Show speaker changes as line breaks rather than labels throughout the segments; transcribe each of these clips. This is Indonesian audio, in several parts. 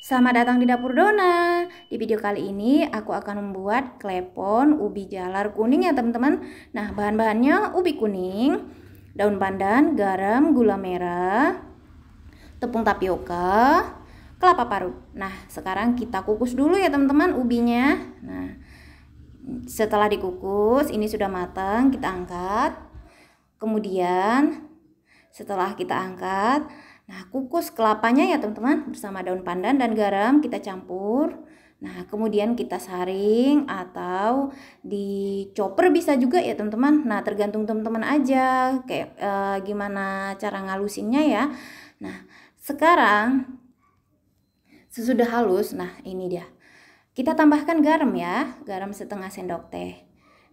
Selamat datang di dapur Dona. Di video kali ini aku akan membuat klepon ubi jalar kuning ya teman-teman. Nah bahan-bahannya ubi kuning, daun pandan, garam, gula merah, tepung tapioka, kelapa parut. Nah sekarang kita kukus dulu ya teman-teman ubinya. Nah setelah dikukus ini sudah matang kita angkat. Kemudian setelah kita angkat Nah, kukus kelapanya ya teman-teman bersama daun pandan dan garam kita campur. Nah, kemudian kita saring atau dicoper bisa juga ya teman-teman. Nah, tergantung teman-teman aja kayak e, gimana cara ngalusinnya ya. Nah, sekarang sesudah halus, nah ini dia. Kita tambahkan garam ya, garam setengah sendok teh.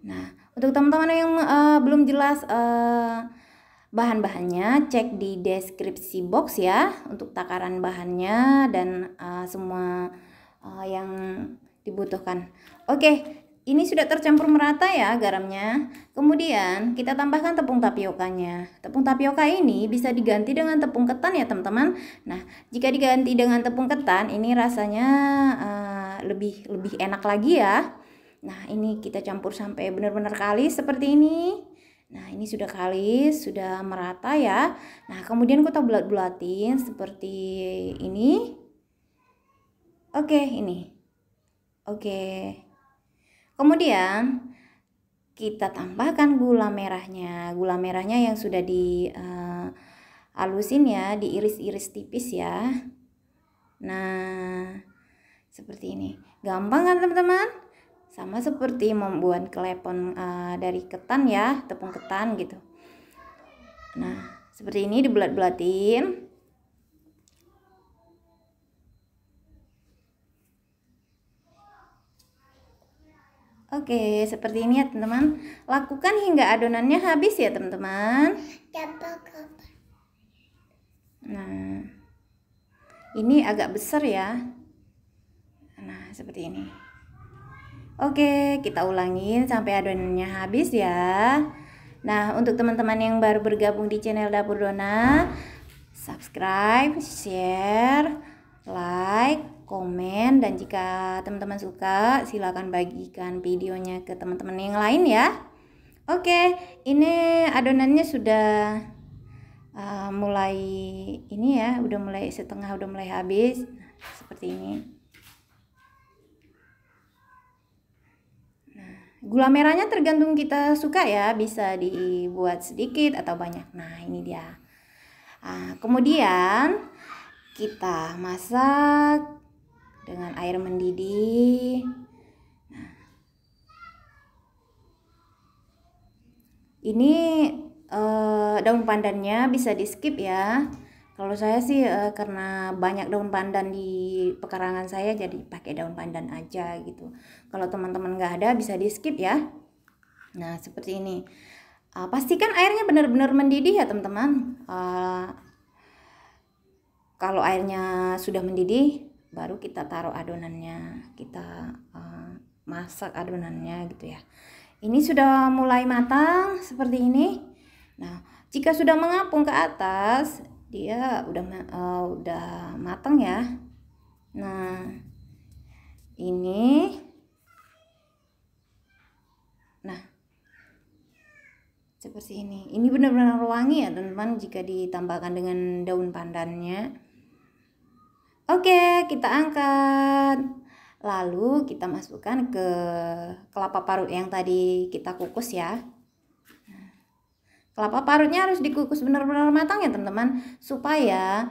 Nah, untuk teman-teman yang e, belum jelas... E, Bahan-bahannya cek di deskripsi box ya untuk takaran bahannya dan uh, semua uh, yang dibutuhkan. Oke, ini sudah tercampur merata ya garamnya. Kemudian kita tambahkan tepung tapiokanya. Tepung tapioka ini bisa diganti dengan tepung ketan ya teman-teman. Nah jika diganti dengan tepung ketan ini rasanya uh, lebih lebih enak lagi ya. Nah ini kita campur sampai benar-benar kalis seperti ini. Nah, ini sudah kalis, sudah merata ya. Nah, kemudian kita bulat-bulatin seperti ini. Oke, ini. Oke. Kemudian kita tambahkan gula merahnya. Gula merahnya yang sudah di uh, alusin ya, diiris-iris tipis ya. Nah, seperti ini. Gampang kan, teman-teman? sama seperti membuat klepon uh, eh, dari ketan ya tepung ketan gitu nah seperti ini dibulat-bulatin Oke, seperti ini ya teman-teman. Lakukan hingga adonannya habis ya teman-teman. Nah, ini agak besar ya. Nah, seperti ini. Oke, kita ulangin sampai adonannya habis ya. Nah, untuk teman-teman yang baru bergabung di channel Dapur Dona, subscribe, share, like, komen, dan jika teman-teman suka, silakan bagikan videonya ke teman-teman yang lain ya. Oke, ini adonannya sudah uh, mulai ini ya, udah mulai setengah, udah mulai habis, seperti ini. Gula merahnya tergantung kita suka ya, bisa dibuat sedikit atau banyak. Nah, ini dia. Nah, kemudian kita masak dengan air mendidih. Nah, ini eh, daun pandannya bisa di skip ya. Kalau saya sih uh, karena banyak daun pandan di pekarangan saya jadi pakai daun pandan aja gitu. Kalau teman-teman nggak ada bisa di skip ya. Nah seperti ini. Uh, pastikan airnya benar-benar mendidih ya teman-teman. Uh, kalau airnya sudah mendidih baru kita taruh adonannya. Kita uh, masak adonannya gitu ya. Ini sudah mulai matang seperti ini. Nah jika sudah mengapung ke atas dia udah uh, udah matang ya nah ini nah seperti ini ini benar-benar wangi ya teman-teman jika ditambahkan dengan daun pandannya oke kita angkat lalu kita masukkan ke kelapa parut yang tadi kita kukus ya Kelapa parutnya harus dikukus benar-benar matang ya teman-teman supaya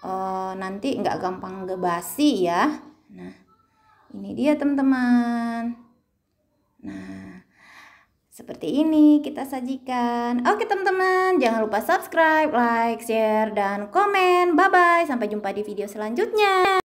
uh, nanti nggak gampang gebasi ya. Nah ini dia teman-teman. Nah seperti ini kita sajikan. Oke teman-teman jangan lupa subscribe, like, share, dan komen. Bye-bye sampai jumpa di video selanjutnya.